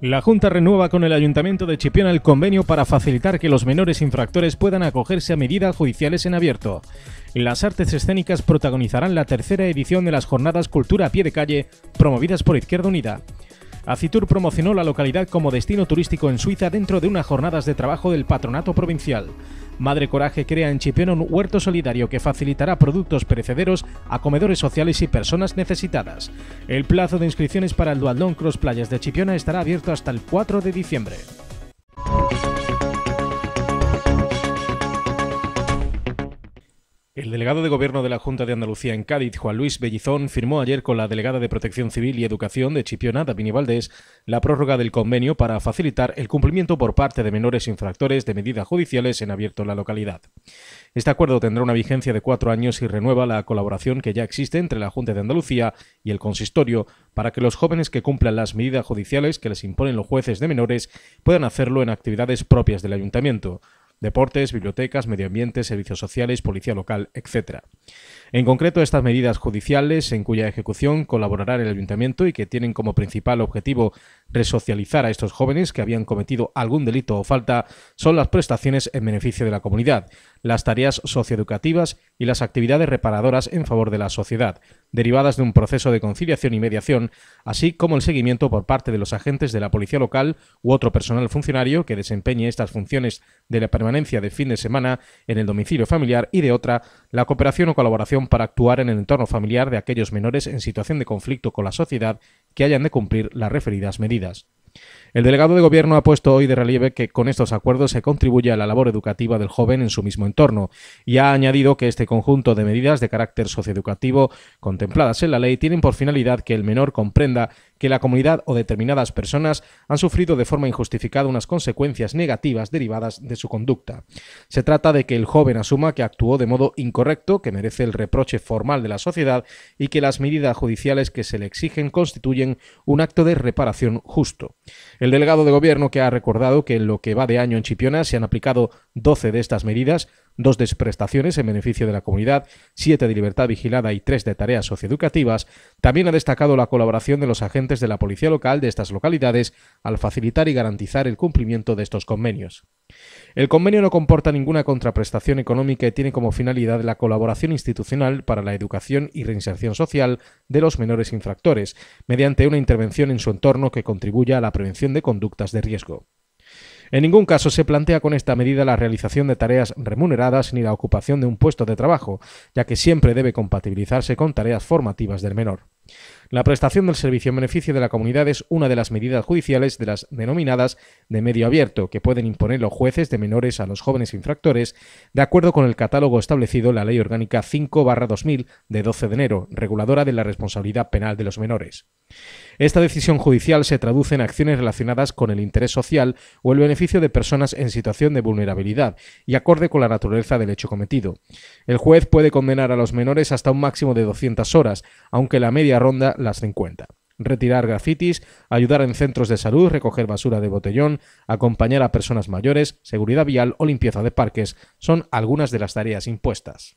La Junta renueva con el Ayuntamiento de Chipiona el convenio para facilitar que los menores infractores puedan acogerse a medidas judiciales en abierto. Las artes escénicas protagonizarán la tercera edición de las jornadas Cultura a pie de calle promovidas por Izquierda Unida. Acitur promocionó la localidad como destino turístico en Suiza dentro de unas jornadas de trabajo del patronato provincial. Madre Coraje crea en Chipiona un huerto solidario que facilitará productos perecederos a comedores sociales y personas necesitadas. El plazo de inscripciones para el Dualdón Cross Playas de Chipiona estará abierto hasta el 4 de diciembre. El delegado de Gobierno de la Junta de Andalucía en Cádiz, Juan Luis Bellizón, firmó ayer con la delegada de Protección Civil y Educación de Chipiona, Davini Valdés, la prórroga del convenio para facilitar el cumplimiento por parte de menores infractores de medidas judiciales en abierto la localidad. Este acuerdo tendrá una vigencia de cuatro años y renueva la colaboración que ya existe entre la Junta de Andalucía y el consistorio para que los jóvenes que cumplan las medidas judiciales que les imponen los jueces de menores puedan hacerlo en actividades propias del ayuntamiento, deportes, bibliotecas, medio ambiente, servicios sociales, policía local, etc. En concreto, estas medidas judiciales, en cuya ejecución colaborará el ayuntamiento y que tienen como principal objetivo resocializar a estos jóvenes que habían cometido algún delito o falta son las prestaciones en beneficio de la comunidad, las tareas socioeducativas y las actividades reparadoras en favor de la sociedad, derivadas de un proceso de conciliación y mediación, así como el seguimiento por parte de los agentes de la policía local u otro personal funcionario que desempeñe estas funciones de la permanencia de fin de semana en el domicilio familiar y de otra la cooperación o colaboración para actuar en el entorno familiar de aquellos menores en situación de conflicto con la sociedad que hayan de cumplir las referidas medidas. El delegado de Gobierno ha puesto hoy de relieve que con estos acuerdos se contribuye a la labor educativa del joven en su mismo entorno y ha añadido que este conjunto de medidas de carácter socioeducativo contempladas en la ley tienen por finalidad que el menor comprenda que la comunidad o determinadas personas han sufrido de forma injustificada unas consecuencias negativas derivadas de su conducta. Se trata de que el joven asuma que actuó de modo incorrecto, que merece el reproche formal de la sociedad y que las medidas judiciales que se le exigen constituyen un acto de reparación justo. El delegado de gobierno que ha recordado que en lo que va de año en Chipiona se han aplicado 12 de estas medidas, dos de prestaciones en beneficio de la comunidad, siete de libertad vigilada y tres de tareas socioeducativas, también ha destacado la colaboración de los agentes de la policía local de estas localidades al facilitar y garantizar el cumplimiento de estos convenios. El convenio no comporta ninguna contraprestación económica y tiene como finalidad la colaboración institucional para la educación y reinserción social de los menores infractores, mediante una intervención en su entorno que contribuya a la prevención de conductas de riesgo. En ningún caso se plantea con esta medida la realización de tareas remuneradas ni la ocupación de un puesto de trabajo, ya que siempre debe compatibilizarse con tareas formativas del menor. La prestación del servicio en beneficio de la comunidad es una de las medidas judiciales de las denominadas de medio abierto, que pueden imponer los jueces de menores a los jóvenes infractores, de acuerdo con el catálogo establecido en la Ley Orgánica 5-2000 de 12 de enero, reguladora de la responsabilidad penal de los menores. Esta decisión judicial se traduce en acciones relacionadas con el interés social o el beneficio de personas en situación de vulnerabilidad y acorde con la naturaleza del hecho cometido. El juez puede condenar a los menores hasta un máximo de 200 horas, aunque la media ronda las 50 retirar grafitis, ayudar en centros de salud, recoger basura de botellón, acompañar a personas mayores, seguridad vial o limpieza de parques son algunas de las tareas impuestas.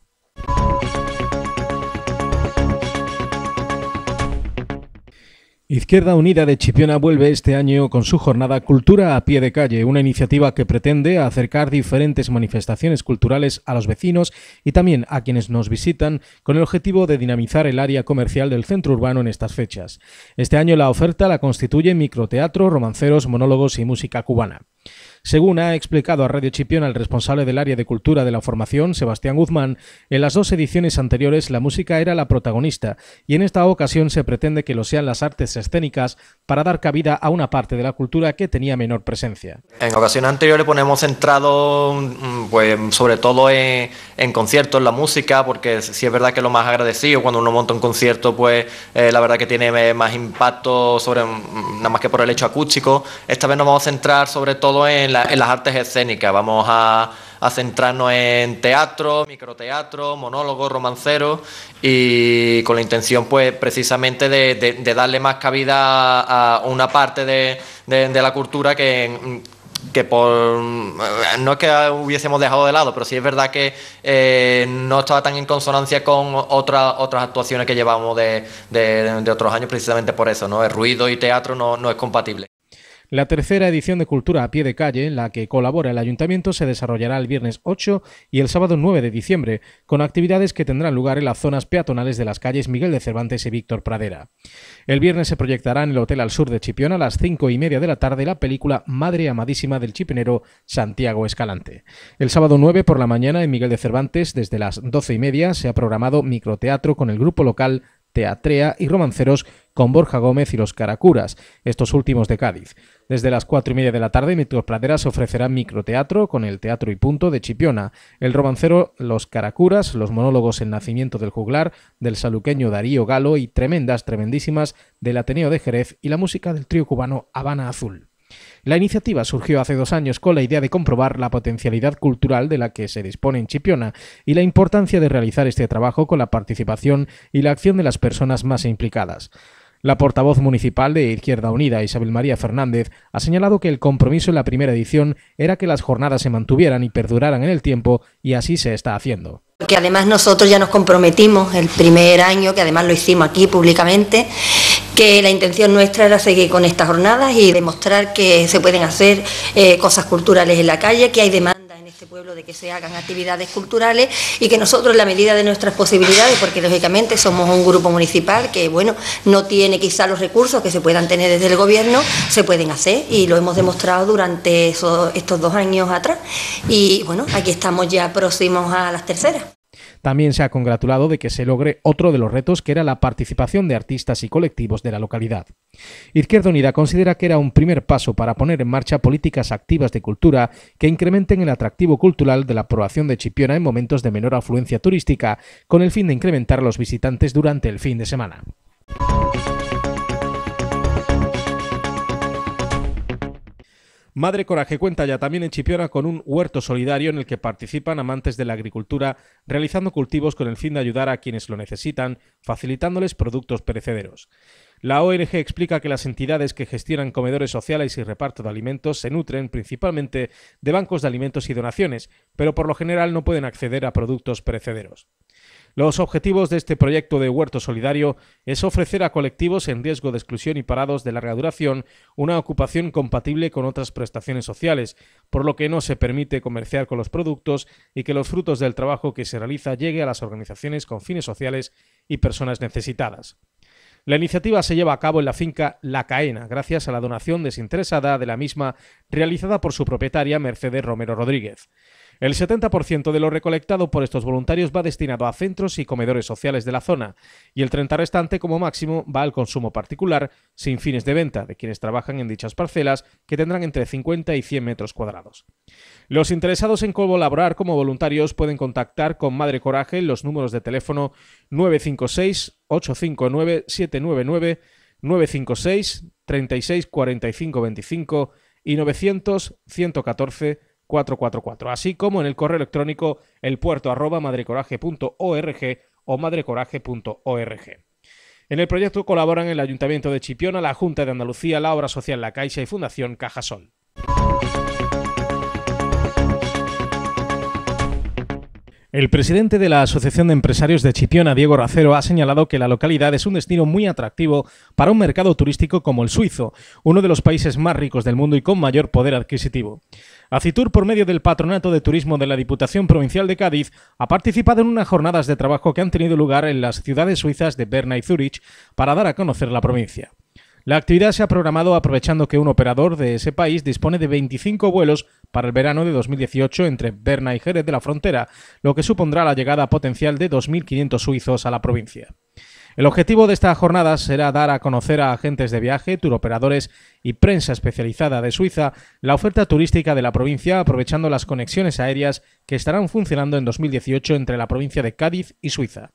Izquierda Unida de Chipiona vuelve este año con su jornada Cultura a pie de calle, una iniciativa que pretende acercar diferentes manifestaciones culturales a los vecinos y también a quienes nos visitan con el objetivo de dinamizar el área comercial del centro urbano en estas fechas. Este año la oferta la constituye microteatro, romanceros, monólogos y música cubana. Según ha explicado a Radio Chipiona el responsable del área de cultura de la formación, Sebastián Guzmán, en las dos ediciones anteriores la música era la protagonista y en esta ocasión se pretende que lo sean las artes escénicas para dar cabida a una parte de la cultura que tenía menor presencia. En ocasiones anteriores le pues, hemos centrado mm, pues, sobre todo en, conciertos, en la música, porque si es verdad que lo más agradecido cuando uno monta un concierto pues eh, la verdad que tiene más impacto sobre mm, nada más que por el hecho acústico. Esta vez nos vamos a centrar sobre todo en en, las artes escénicas. Vamos a, centrarnos en teatro, microteatro, monólogo, romancero y con la intención pues precisamente de, darle más cabida a, una parte de, de, la cultura que por no es que hubiésemos dejado de lado, pero sí es verdad que eh, no estaba tan en consonancia con otras otras actuaciones que llevamos de, de, otros años, precisamente por eso, ¿no? El ruido y teatro no, no es compatible. La tercera edición de Cultura a pie de calle, en la que colabora el ayuntamiento, se desarrollará el viernes 8 y el sábado 9 de diciembre, con actividades que tendrán lugar en las zonas peatonales de las calles Miguel de Cervantes y Víctor Pradera. El viernes se proyectará en el Hotel Al Sur de Chipiona a las 5 y media de la tarde la película Madre Amadísima del Chipinero Santiago Escalante. El sábado 9 por la mañana en Miguel de Cervantes, desde las 12 y media, se ha programado microteatro con el grupo local Teatrea y Romanceros con Borja Gómez y los Caracuras, estos últimos de Cádiz. Desde las cuatro y media de la tarde, Micros Praderas ofrecerá microteatro con el Teatro y Punto de Chipiona, el romancero Los Caracuras, los monólogos El Nacimiento del Juglar, del saluqueño Darío Galo y tremendas, tremendísimas del Ateneo de Jerez y la música del trío cubano Habana Azul. La iniciativa surgió hace dos años con la idea de comprobar la potencialidad cultural de la que se dispone en Chipiona y la importancia de realizar este trabajo con la participación y la acción de las personas más implicadas. La portavoz municipal de Izquierda Unida, Isabel María Fernández, ha señalado que el compromiso en la primera edición era que las jornadas se mantuvieran y perduraran en el tiempo y así se está haciendo. Que además nosotros ya nos comprometimos el primer año, que además lo hicimos aquí públicamente, que la intención nuestra era seguir con estas jornadas y demostrar que se pueden hacer eh, cosas culturales en la calle, que hay demanda en este pueblo de que se hagan actividades culturales y que nosotros, en la medida de nuestras posibilidades, porque lógicamente somos un grupo municipal que, bueno, no tiene quizá los recursos que se puedan tener desde el gobierno, se pueden hacer y lo hemos demostrado durante estos dos años atrás. Y bueno, aquí estamos ya próximos a las terceras. También se ha congratulado de que se logre otro de los retos que era la participación de artistas y colectivos de la localidad. Izquierda Unida considera que era un primer paso para poner en marcha políticas activas de cultura que incrementen el atractivo cultural de la población de Chipiona en momentos de menor afluencia turística, con el fin de incrementar los visitantes durante el fin de semana. Madre Coraje cuenta ya también en Chipiona con un huerto solidario en el que participan amantes de la agricultura realizando cultivos con el fin de ayudar a quienes lo necesitan, facilitándoles productos perecederos. La ONG explica que las entidades que gestionan comedores sociales y reparto de alimentos se nutren principalmente de bancos de alimentos y donaciones, pero por lo general no pueden acceder a productos perecederos. Los objetivos de este proyecto de huerto solidario es ofrecer a colectivos en riesgo de exclusión y parados de larga duración una ocupación compatible con otras prestaciones sociales, por lo que no se permite comerciar con los productos y que los frutos del trabajo que se realiza llegue a las organizaciones con fines sociales y personas necesitadas. La iniciativa se lleva a cabo en la finca La Caena, gracias a la donación desinteresada de la misma realizada por su propietaria Mercedes Romero Rodríguez. El 70% de lo recolectado por estos voluntarios va destinado a centros y comedores sociales de la zona y el 30% restante como máximo va al consumo particular sin fines de venta de quienes trabajan en dichas parcelas que tendrán entre 50 y 100 metros cuadrados. Los interesados en colaborar como voluntarios pueden contactar con Madre Coraje en los números de teléfono 956 859 799 956 36 45 25 y 900 114 444, así como en el correo electrónico puerto arroba madrecoraje.org o madrecoraje.org. En el proyecto colaboran el Ayuntamiento de Chipiona, la Junta de Andalucía, la Obra Social La Caixa y Fundación Cajasol. El presidente de la Asociación de Empresarios de Chipiona, Diego Racero, ha señalado que la localidad es un destino muy atractivo para un mercado turístico como el suizo, uno de los países más ricos del mundo y con mayor poder adquisitivo. Acitur, por medio del Patronato de Turismo de la Diputación Provincial de Cádiz, ha participado en unas jornadas de trabajo que han tenido lugar en las ciudades suizas de Berna y Zúrich para dar a conocer la provincia. La actividad se ha programado aprovechando que un operador de ese país dispone de 25 vuelos para el verano de 2018 entre Berna y Jerez de la frontera, lo que supondrá la llegada potencial de 2.500 suizos a la provincia. El objetivo de esta jornada será dar a conocer a agentes de viaje, turoperadores y prensa especializada de Suiza la oferta turística de la provincia aprovechando las conexiones aéreas que estarán funcionando en 2018 entre la provincia de Cádiz y Suiza.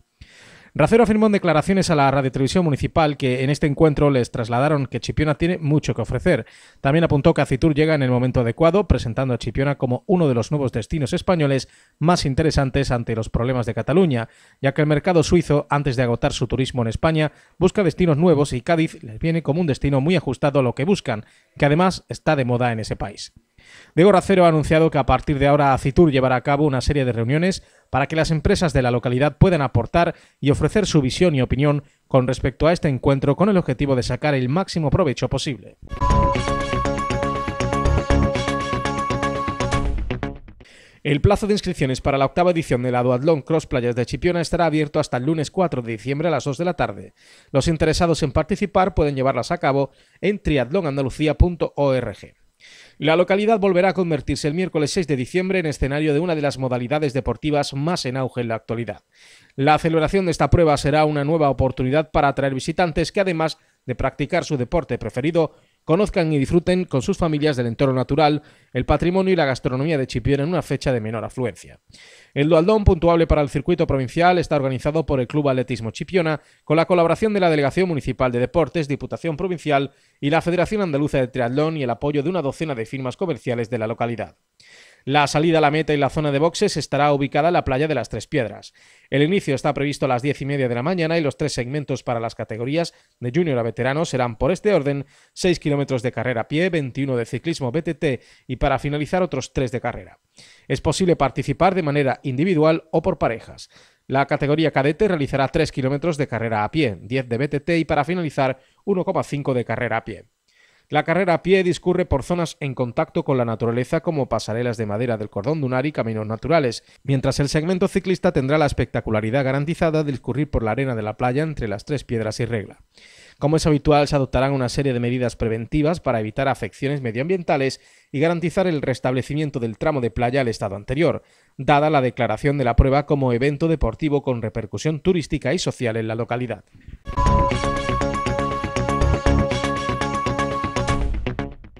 Racero afirmó en declaraciones a la Televisión municipal que en este encuentro les trasladaron que Chipiona tiene mucho que ofrecer. También apuntó que Acitur llega en el momento adecuado, presentando a Chipiona como uno de los nuevos destinos españoles más interesantes ante los problemas de Cataluña, ya que el mercado suizo, antes de agotar su turismo en España, busca destinos nuevos y Cádiz les viene como un destino muy ajustado a lo que buscan, que además está de moda en ese país. Diego Racero ha anunciado que a partir de ahora Acitur llevará a cabo una serie de reuniones para que las empresas de la localidad puedan aportar y ofrecer su visión y opinión con respecto a este encuentro con el objetivo de sacar el máximo provecho posible. El plazo de inscripciones para la octava edición del Aduatlón Cross Playas de Chipiona estará abierto hasta el lunes 4 de diciembre a las 2 de la tarde. Los interesados en participar pueden llevarlas a cabo en triatlonandalucía.org. La localidad volverá a convertirse el miércoles 6 de diciembre en escenario de una de las modalidades deportivas más en auge en la actualidad. La celebración de esta prueba será una nueva oportunidad para atraer visitantes que además de practicar su deporte preferido, conozcan y disfruten con sus familias del entorno natural, el patrimonio y la gastronomía de Chipiona en una fecha de menor afluencia. El Dualdón, puntuable para el circuito provincial, está organizado por el Club Atletismo Chipiona, con la colaboración de la Delegación Municipal de Deportes, Diputación Provincial y la Federación Andaluza de Triatlón y el apoyo de una docena de firmas comerciales de la localidad. La salida a la meta y la zona de boxes estará ubicada en la playa de las Tres Piedras. El inicio está previsto a las 10 y media de la mañana y los tres segmentos para las categorías de junior a veterano serán por este orden 6 kilómetros de carrera a pie, 21 de ciclismo BTT y para finalizar otros 3 de carrera. Es posible participar de manera individual o por parejas. La categoría cadete realizará 3 kilómetros de carrera a pie, 10 de BTT y para finalizar 1,5 de carrera a pie. La carrera a pie discurre por zonas en contacto con la naturaleza como pasarelas de madera del cordón dunar y caminos naturales, mientras el segmento ciclista tendrá la espectacularidad garantizada de discurrir por la arena de la playa entre las tres piedras y regla. Como es habitual, se adoptarán una serie de medidas preventivas para evitar afecciones medioambientales y garantizar el restablecimiento del tramo de playa al estado anterior, dada la declaración de la prueba como evento deportivo con repercusión turística y social en la localidad.